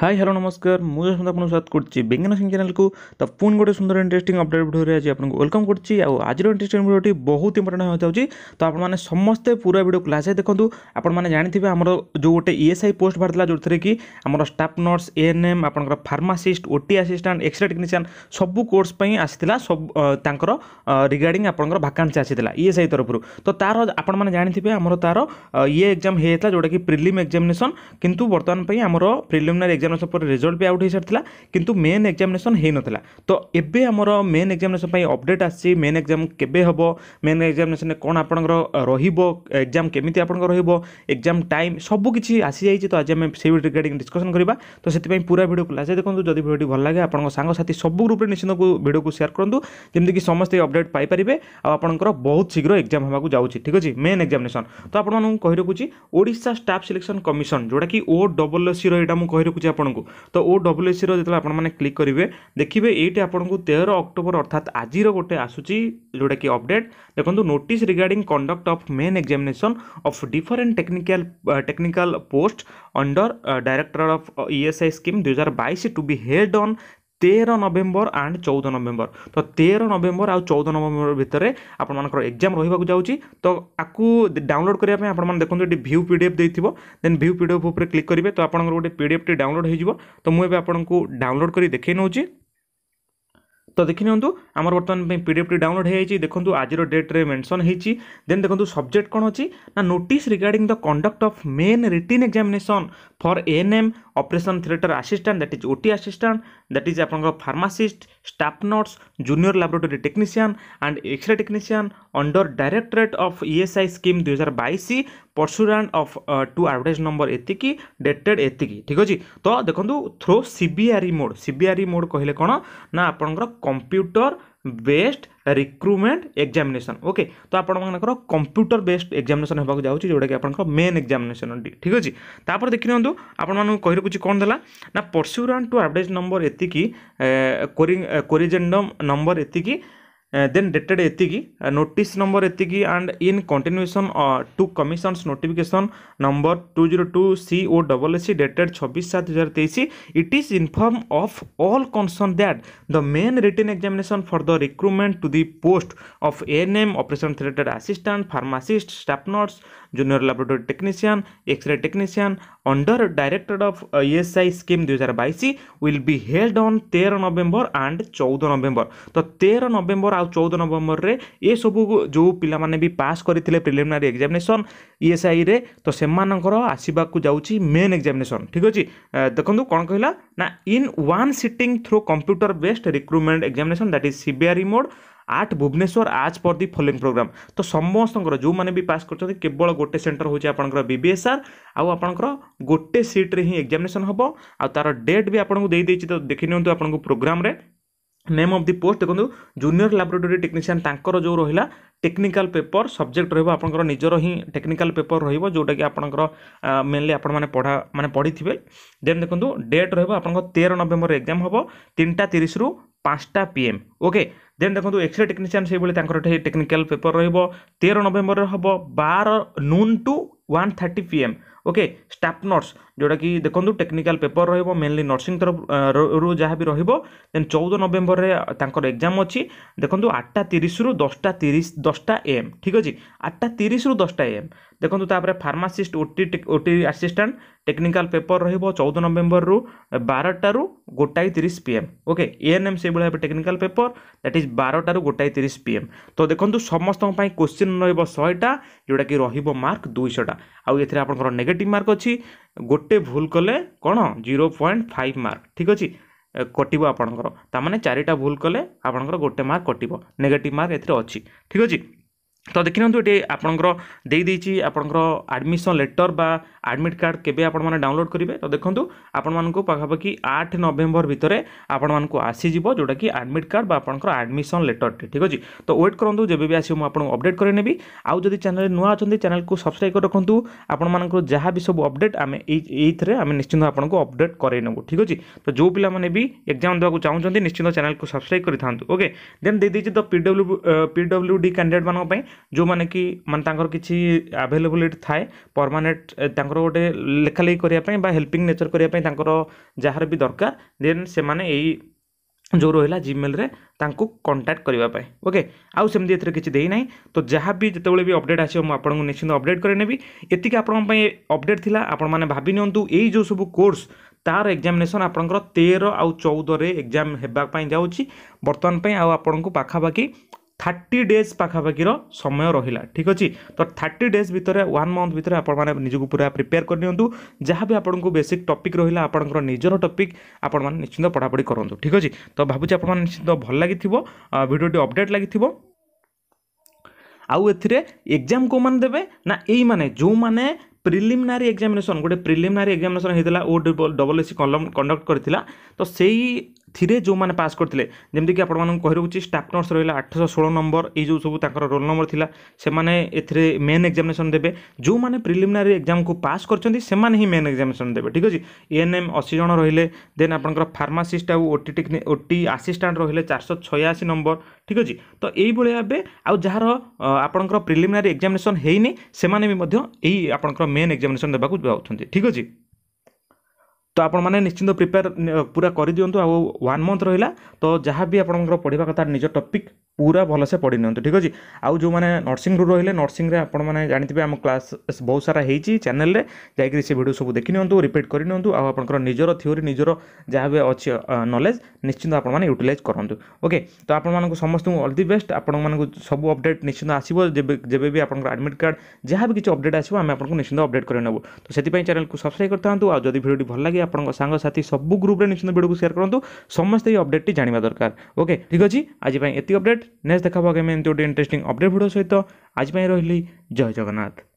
high hello ନମସ୍କାର ମୁଁ ଯଶନ୍ତ ଆପଣଙ୍କୁ ସ୍ୱାଗତ କରୁଛି ବେଙ୍ଗେନ ସିଂ ଚ୍ୟାନେଲକୁ ତ ପୁଣି ଗୋଟେ ସୁନ୍ଦର ଇଣ୍ଟରେଷ୍ଟିଂ ଅପଡେଟ୍ ଭିଡ଼ିଓରେ ଆଜି ଆପଣଙ୍କୁ ୱେଲକମ୍ କରୁଛି ଆଉ ଆଜିର ଇଣ୍ଟରେଷ୍ଟିଂ ଭିଡ଼ିଓଟି ବହୁତ ଇମ୍ପୋର୍ଟାଣ୍ଟ ହୋଇଥାଉଛି ତ ଆପଣମାନେ ସମସ୍ତେ ପୁରା ଭିଡ଼ିଓ କ୍ଲାସ୍ରେ ଦେଖନ୍ତୁ ଆପଣମାନେ ଜାଣିଥିବେ ଆମର ଯେଉଁ ଗୋଟେ ଇଏସ୍ଆଇ ପୋଷ୍ଟ ବାହାରିଥିଲା ଯେଉଁଥିରେ କି ଆମର ଷ୍ଟାଫ୍ ନର୍ସ ଏଏନ୍ଏମ୍ ଆପଣଙ୍କର pharmacist OT assistant X ray technician ସବୁ କୋର୍ସ ପାଇଁ ଆସିଥିଲା ସବୁ ତାଙ୍କର ରିଗାର୍ଡ଼ିଂ ଆପଣଙ୍କର ଭାକାନ୍ସି ଆସିଥିଲା ଇଏସ୍ଆଇ ତରଫରୁ ତ ତା'ର ଆପଣମାନେ ଜାଣିଥିବେ ଆମର ତା'ର ଇଏ ଏକ୍ଜାମ୍ ହେଇଯାଇଥିଲା ଯେଉଁଟାକି ପ୍ରିଲିମ୍ ଏକ୍ଜାମିନେସନ୍ କିନ୍ତୁ ବର୍ତ୍ତମାନ ପାଇଁ ଆମର ପ୍ରିଲିମିନାରୀ ଏକ୍ଜାମିନେସନ୍ ପରେ ରେଜଲ୍ଟ ବି ଆଉଟ୍ ହୋଇସାରିଥିଲା କିନ୍ତୁ ମେନ୍ ଏକ୍ଜାମିନେସନ୍ ହୋଇନଥିଲା ତ ଏବେ ଆମର ମେନ୍ ଏକ୍ଜାମିନେସନ୍ ପାଇଁ ଅପଡ଼େଟ୍ ଆସିଛି ମେନ୍ ଏକ୍ଜାମ୍ କେବେ ହେବ ମେନ୍ ଏକ୍ଜାମିନେସନ୍ରେ କ'ଣ ଆପଣଙ୍କର ରହିବ ଏକ୍ଜାମ୍ କେମିତି ଆପଣଙ୍କର ରହିବ ଏକ୍ଜାମ୍ ଟାଇମ୍ ସବୁକିଛି ଆସିଯାଇଛି ତ ଆଜି ଆମେ ସେଇ ରିଗାର୍ଡ଼ିଂ ଡିସ୍କସନ୍ କରିବା ତ ସେଥିପାଇଁ ପୁରା ଭିଡ଼ିଓକୁ ଲାଷ୍ଟ ଦେଖନ୍ତୁ ଯଦି ଭିଡ଼ିଓଟି ଭଲ ଲାଗେ ଆପଣଙ୍କ ସାଙ୍ଗସାଥି ସବୁ ଗ୍ରୁପ୍ରେ ନିଶ୍ଚିନ୍ତ ଭିଡ଼ିଓକୁ ସେୟାର କରନ୍ତୁ ଯେମିତିକି ସମସ୍ତେ ଅପଡ଼େଟ୍ ପାଇପାରିବେ ଆଉ ଆପଣଙ୍କର ବହୁତ ଶୀଘ୍ର ଏକ୍ଜାମ୍ ହେବାକୁ ଯାଉଛି ଠିକ୍ ଅଛି ମେନ୍ ଏକ୍ଜାମିନେସନ୍ ତ ଆପଣମାନଙ୍କୁ କହି ରଖୁଛି ଓଡ଼ିଶା ଷ୍ଟାଫ୍ ସିଲେକ୍ସନ୍ କମିଶନ୍ ଯେଉଁଟାକି ଓ ଡବଲ୍ ଏସ୍ସିର ଏଇଟା ମୁଁ କହି ରଖୁଛି ଆପଣଙ୍କୁ ତ ଓ ଡବ୍ଲ୍ୟୁ ଏସ୍ସିର ଯେତେବେଳେ ଆପଣମାନେ କ୍ଲିକ୍ କରିବେ ଦେଖିବେ ଏଇଠି ଆପଣଙ୍କୁ ତେର ଅକ୍ଟୋବର ଅର୍ଥାତ୍ ଆଜିର ଗୋଟେ ଆସୁଛି ଯେଉଁଟାକି ଅପଡେଟ୍ ଦେଖନ୍ତୁ notice regarding conduct of main examination of different technical technical post under director of ESI scheme ଦୁଇ ହଜାର ବାଇଶ ଟୁ ବି ହେଡ୍ ଅନ୍ ତେର ନଭେମ୍ବର ଆଣ୍ଡ ଚଉଦ ନଭେମ୍ବର ତ ତେର ନଭେମ୍ବର ଆଉ ଚଉଦ ନଭେମ୍ବର ଭିତରେ ଆପଣମାନଙ୍କର ଏକ୍ଜାମ୍ ରହିବାକୁ ଯାଉଛି ତ ଆକୁ ଡାଉନଲୋଡ଼ କରିବା ପାଇଁ ଆପଣମାନେ ଦେଖନ୍ତୁ ଏଠି ଭ୍ୟୁ ପି ଡି ଏଫ୍ ଦେଇଥିବ then view P D F ଉପରେ କ୍ଲିକ୍ କରିବେ ତ ଆପଣଙ୍କର ଗୋଟେ ପି ଡି ଏଫ୍ଟି ଡାଉନଲୋଡ଼ ହୋଇଯିବ ତ ମୁଁ ଏବେ ଆପଣଙ୍କୁ ଡାଉନଲୋଡ଼ କରି ଦେଖାଇ ନେଉଛି তো দেখি নিহতু আমার বর্তমান পাই পিডিএফটি ডাউনলোড হয়েছে দেখুন আজির ডেট্রে মেনশন হয়েছি দেন দেখুন সবজেক্ট কোণ অছি না notice regarding the conduct of main written examination for N M operation theatre assistant that is O T assistant that is ଆପଣଙ୍କର pharmacist staff nurse junior laboratory technician and X ray technician under directorate of ESI scheme ଦୁଇହଜାର ବାଇଶ pursuant of to advise number ଏତିକି dated ଏତିକି ଠିକ୍ ଅଛି ତ ଦେଖନ୍ତୁ throw CBRE ମୋଡ଼ ସିବିଆର୍ଇ ମୋଡ଼ କହିଲେ କ'ଣ ନା ଆପଣଙ୍କର computer based recruitment examination okay तो ଆପଣମାନଙ୍କର କମ୍ପ୍ୟୁଟର ବେସ୍ଡ ଏକ୍ଜାମିନେସନ୍ ହେବାକୁ ଯାଉଛି ଯେଉଁଟାକି ଆପଣଙ୍କର ମେନ୍ ଏକ୍ଜାମିନେସନ୍ ଠିକ୍ ଅଛି ତାପରେ ଦେଖିନିଅନ୍ତୁ ଆପଣମାନଙ୍କୁ କହି ରଖୁଛି କ'ଣ ଦେଲା ନା ପର୍ସ୍ୟୁରାନ୍ ଟୁ ଆଭରେଜ୍ ନମ୍ବର ଏତିକି କୋରିଜେଣ୍ଡମ୍ ନମ୍ବର ଏତିକି देन डेटेड एतिकी नोटिस नंबर एति and in continuation to commission notification number two zero two C O double S dated छब्बीस सात हजार तेईस it is inform of all concern that the main return examination for the recruitment to the post of N M operation related assistant pharmacist staff nurse junior laboratory technician X ray technician under director of ESI scheme दुई हजार bash will be held on तेरह November and चौदह नवेम्बर तो तेरह नवेम्बर आउ चौदह नवेम्बर में ये सब जो पिलाने भी पास करते प्रिलिमिनारी एक्जामेसन ईएसआई रे तो सेमानकर आसवाक जाऊँगी मेन एक्जामेसन ठीक अच्छे देखो कौन कहला ना in one sitting through computer based recruitment examination, that is CBRE mode at Bhubaneswar आज पर दि फलोइंग प्रोग्राम तो समस्तर जो मैंने भी पास कर केवल गोटे सेन्टर हूँ आपर बीबीएसआर आपर गोटे सीट्रे हिं एक्जामेसन हम आर डेट भी आपको दे देखी नि programme name of the post ଦେଖନ୍ତୁ ଜୁନିୟର ଲାବୋରେଟୋରୀ ଟେକ୍ନିସିଆନ୍ ତାଙ୍କର ଯେଉଁ ରହିଲା ଟେକ୍ନିକାଲ ପେପର ସବଜେକ୍ଟ ରହିବ ଆପଣଙ୍କର ନିଜର ହିଁ ଟେକ୍ନିକାଲ ପେପର ରହିବ ଯେଉଁଟାକି ଆପଣଙ୍କର ମେନଲି ଆପଣମାନେ ପଢ଼ା ମାନେ ପଢ଼ିଥିବେ ଦେନ୍ ଦେଖନ୍ତୁ ଡେଟ୍ ରହିବ ଆପଣଙ୍କ ତେର ନଭେମ୍ବର ଏକ୍ଜାମ୍ ହେବ ତିନିଟା ତିରିଶରୁ ପାଞ୍ଚଟା ପି ଏମ୍ ଓକେ ଦେନ୍ ଦେଖନ୍ତୁ ଏକ୍ସରେ ଟେକ୍ନିସିଆନ୍ ସେଇଭଳି ତାଙ୍କର ଏଠି ଟେକ୍ନିକାଲ ପେପର ରହିବ ତେର ନଭେମ୍ବରରେ ହେବ ବାର noon to one thirty P M okay staff nurse ଯେଉଁଟାକି ଦେଖନ୍ତୁ ଟେକ୍ନିକାଲ୍ ପେପର୍ ରହିବ ମେନଲି ନର୍ସିଂ ତରଫରୁ ଯାହା ବି ରହିବ ଦେନ୍ ଚଉଦ ନଭେମ୍ବରରେ ତାଙ୍କର ଏକ୍ଜାମ୍ ଅଛି ଦେଖନ୍ତୁ ଆଠଟା ତିରିଶରୁ ଦଶଟା ତିରିଶ ଦଶଟା ଏମ୍ ଠିକ୍ ଅଛି ଆଠଟା ତିରିଶରୁ ଦଶଟା ଏମ୍ ଦେଖନ୍ତୁ ତାପରେ pharmacist OT OT assistant technical paper ରହିବ ଚଉଦ ନଭେମ୍ବରରୁ ବାରଟାରୁ ଗୋଟାଏ ତିରିଶ ପି ଏମ୍ ଓକେ ଏଏନ୍ଏମ୍ ସେଇଭଳି ଭାବେ ଟେକ୍ନିକାଲ ପେପର ଦ୍ୟାଟ୍ ଇଜ୍ ବାରଟାରୁ ଗୋଟାଏ ତିରିଶ ପି ଏମ୍ ତ ଦେଖନ୍ତୁ ସମସ୍ତଙ୍କ ପାଇଁ କୋଶ୍ଚିନ୍ ରହିବ ଶହେଟା ଯେଉଁଟାକି ରହିବ ମାର୍କ ଦୁଇଶହଟା ଆଉ ଏଥିରେ ଆପଣଙ୍କର ନେଗେଟିଭ୍ ନେଗେଟିଭ୍ ମାର୍କ ଅଛି ଗୋଟେ ଭୁଲ କଲେ କ'ଣ ଜିରୋ ପଏଣ୍ଟ ଫାଇଭ୍ ମାର୍କ ଠିକ୍ ଅଛି କଟିବ ଆପଣଙ୍କର ତା'ମାନେ ଚାରିଟା ଭୁଲ କଲେ ଆପଣଙ୍କର ଗୋଟେ ମାର୍କ କଟିବ ନେଗେଟିଭ୍ ମାର୍କ ଏଥିରେ ଅଛି ଠିକ୍ ଅଛି ତ ଦେଖିନିଅନ୍ତୁ ଏଠି ଆପଣଙ୍କର ଦେଇଦେଇଛି ଆପଣଙ୍କର ଆଡ଼ମିସନ୍ ଲେଟର୍ ବା ଆଡ଼ମିଟ୍ କାର୍ଡ଼ କେବେ ଆପଣମାନେ ଡାଉନଲୋଡ଼୍ କରିବେ ତ ଦେଖନ୍ତୁ ଆପଣମାନଙ୍କୁ ପାଖାପାଖି ଆଠ ନଭେମ୍ବର ଭିତରେ ଆପଣମାନଙ୍କୁ ଆସିଯିବ ଯେଉଁଟାକି ଆଡ଼ମିଟ୍ କାର୍ଡ଼ ବା ଆପଣଙ୍କର ଆଡ଼ମିସନ୍ ଲେଟର୍ଟି ଠିକ୍ ଅଛି ତ ୱେଟ୍ କରନ୍ତୁ ଯେବେ ବି ଆସିବ ମୁଁ ଆପଣଙ୍କୁ ଅପଡ଼େଟ୍ କରିନେବି ଆଉ ଯଦି ଚ୍ୟାନେଲ୍ ନୂଆ ଅଛନ୍ତି ଚ୍ୟାନେଲ୍କୁ ସବସ୍କ୍ରାଇବ୍ କରି ରଖନ୍ତୁ ଆପଣମାନଙ୍କର ଯାହା ବି ସବୁ ଅପଡ଼େଟ୍ ଆମେ ଏଇ ଏଇଥିରେ ଆମେ ନିଶ୍ଚିନ୍ତ ଆପଣଙ୍କୁ ଅପଡ଼େଟ୍ କରାଇ ନେବୁ ଠିକ୍ ଅଛି ତ ଯେଉଁ ପିଲାମାନେ ବି ଏକ୍ଜାମ୍ ଦେବାକୁ ଚାହୁଁଛନ୍ତି ନିଶ୍ଚିନ୍ତ ଚ୍ୟାନେଲ୍କୁ ସବସ୍କ୍ରାଇବ୍ କରିଥାନ୍ତୁ ଓକେ ଦେନ୍ ଦେଇଦେଇଛି ତ P W P W D କ୍ୟାଣ୍ଡିଡେଟ୍ମାନଙ୍କ ପାଇଁ ଯେଉଁମାନେ କି ମାନେ ତାଙ୍କର କିଛି ଆଭେଲେବିଲିଟି ଥାଏ ପରମାନେଣ୍ଟ ତାଙ୍କର ଗୋଟେ ଲେଖାଲେଖି କରିବା ପାଇଁ ବା ହେଲ୍ପିଂ ନେଚର୍ କରିବା ପାଇଁ ତାଙ୍କର ଯାହାର ବି ଦରକାର ଦେନ୍ ସେମାନେ ଏଇ ଯେଉଁ ରହିଲା ଜିମେଲ୍ରେ ତାଙ୍କୁ କଣ୍ଟାକ୍ଟ କରିବା ପାଇଁ ଓକେ ଆଉ ସେମିତି ଏଥିରେ କିଛି ଦେଇନାହିଁ ତ ଯାହା ବି ଯେତେବେଳେ ବି ଅପଡ଼େଟ୍ ଆସିବ ମୁଁ ଆପଣଙ୍କୁ ନିଶ୍ଚିନ୍ତ ଅପଡ଼େଟ୍ କରିନେବି ଏତିକି ଆପଣଙ୍କ ପାଇଁ ଅପଡ଼େଟ୍ ଥିଲା ଆପଣମାନେ ଭାବି ନିଅନ୍ତୁ ଏଇ ଯେଉଁ ସବୁ କୋର୍ସ ତା'ର ଏକ୍ଜାମିନେସନ୍ ଆପଣଙ୍କର ତେର ଆଉ ଚଉଦରେ ଏକ୍ଜାମ୍ ହେବା ପାଇଁ ଯାଉଛି ବର୍ତ୍ତମାନ ପାଇଁ ଆଉ ଆପଣଙ୍କୁ ପାଖାପାଖି থার্টি ডেଜ୍ ପାଖାପାଖିର ସମୟ ରହିଲା ଠିକ୍ ଅଛି ତ ଥାର୍ଟି ଡେଜ୍ ଭିତରେ ୱାନ୍ ମନ୍ଥ ଭିତରେ ଆପଣମାନେ ନିଜକୁ ପୁରା ପ୍ରିପେୟାର କରିନିଅନ୍ତୁ ଯାହା ବି ଆପଣଙ୍କୁ ବେସିକ୍ ଟପିକ୍ ରହିଲା ଆପଣଙ୍କର ନିଜର ଟପିକ୍ ଆପଣମାନେ ନିଶ୍ଚିନ୍ତ ପଢ଼ାପଢ଼ି କରନ୍ତୁ ଠିକ୍ ଅଛି ତ ଭାବୁଛି ଆପଣମାନେ ନିଶ୍ଚିନ୍ତ ଭଲ ଲାଗିଥିବ ଭିଡ଼ିଓଟି ଅପଡ଼େଟ୍ ଲାଗିଥିବ ଆଉ ଏଥିରେ ଏକ୍ଜାମ୍ କେଉଁମାନେ ଦେବେ ନା ଏଇମାନେ ଯେଉଁମାନେ ପ୍ରିଲିମିନାରୀ ଏକ୍ଜାମିନେସନ୍ ଗୋଟେ ପ୍ରିଲିମିନାରୀ ଏକ୍ଜାମିନେସନ୍ ହେଇଥିଲା O double S C conduct କରିଥିଲା ତ ସେଇ ଥିରେ ଯେଉଁମାନେ ପାସ୍ କରିଥିଲେ ଯେମିତିକି ଆପଣମାନଙ୍କୁ କହି ରହୁଛି ଷ୍ଟାଫ୍ ନର୍ସ ରହିଲା ଆଠଶହ ଷୋହଳ ନମ୍ବର ଏଇ ଯେଉଁ ସବୁ ତାଙ୍କର ରୋଲ୍ ନମ୍ବର ଥିଲା ସେମାନେ ଏଥିରେ ମେନ୍ ଏକ୍ଜାମିନେସନ୍ ଦେବେ ଯେଉଁମାନେ ପ୍ରିଲିମିନାରୀ ଏକ୍ଜାମ୍କୁ ପାସ୍ କରିଛନ୍ତି ସେମାନେ ହିଁ ମେନ୍ ଏକ୍ଜାମିନେସନ୍ ଦେବେ ଠିକ୍ ଅଛି ଏଏନ୍ଏମ୍ ଅଶୀ ଜଣ ରହିଲେ ଦେନ୍ ଆପଣଙ୍କର ଫାର୍ମାସିଷ୍ଟ ଆଉ ଓଟି ଟେକ୍ନି ଓଟି ଆସିଷ୍ଟାଣ୍ଟ ରହିଲେ ଚାରିଶହ ଛୟାଅଶୀ ନମ୍ବର ଠିକ୍ ଅଛି ତ ଏଇଭଳି ଭାବେ ଆଉ ଯାହାର ଆପଣଙ୍କର ପ୍ରିଲିମିନାରୀ ଏକ୍ଜାମିନେସନ୍ ହେଇନି ସେମାନେ ବି ମଧ୍ୟ ଏଇ ଆପଣଙ୍କର ମେନ୍ ଏକ୍ଜାମିନେସନ୍ ଦେବାକୁ ଯାଉଛନ୍ତି ଠିକ୍ ଅଛି ଆପଣମାନେ ନିଶ୍ଚିନ୍ତ ପ୍ରିପେୟାର ପୁରା କରିଦିଅନ୍ତୁ ଆଉ ୱାନ୍ ମନ୍ଥ ରହିଲା ତ ଯାହା ବି ଆପଣଙ୍କର ପଢ଼ିବା କଥା ନିଜ ଟପିକ୍ पूरा भलसे पढ़ी नि ठीक अच्छे आज जो मैंने नर्सी रू रही नर्सी में आप जानते आम क्लास बहुत सारा हो चेल जाकर भिड सब देखी नि रिपीट कर निजर थीओरी निजर जहाँ भी अच्छे नलेज निश्चिंत आपने यूटिलइज करूँ ओके तो आपको समस्त अल दि बेस्ट आपको सब अपडेट निश्चिंत आस जब भी आप आडमिट कार्ड जहाँ भी किसी अपडेट आसो आम आपको निश्चिंत अपडेट करेबू तो से चैनल को सब्सक्राइब करता आज जब भिडियो भल लगे आपसाथी सब ग्रुप्रे निश्चिंत भिड को सेयर करूँ समस्त ही अपडेट जाना दरकार ओके ठीक अच्छी आज ये अपडेट ରେଟ୍ ନେକ୍ସଟ ଦେଖା ହେବ କେମିତି ଗୋଟେ ଇଣ୍ଟରେଷ୍ଟିଂ ଅପଡ଼େଟ୍ ଭିଡ଼ିଓ ସହିତ ଆଜି ପାଇଁ ରହିଲି ଜୟ ଜଗନ୍ନାଥ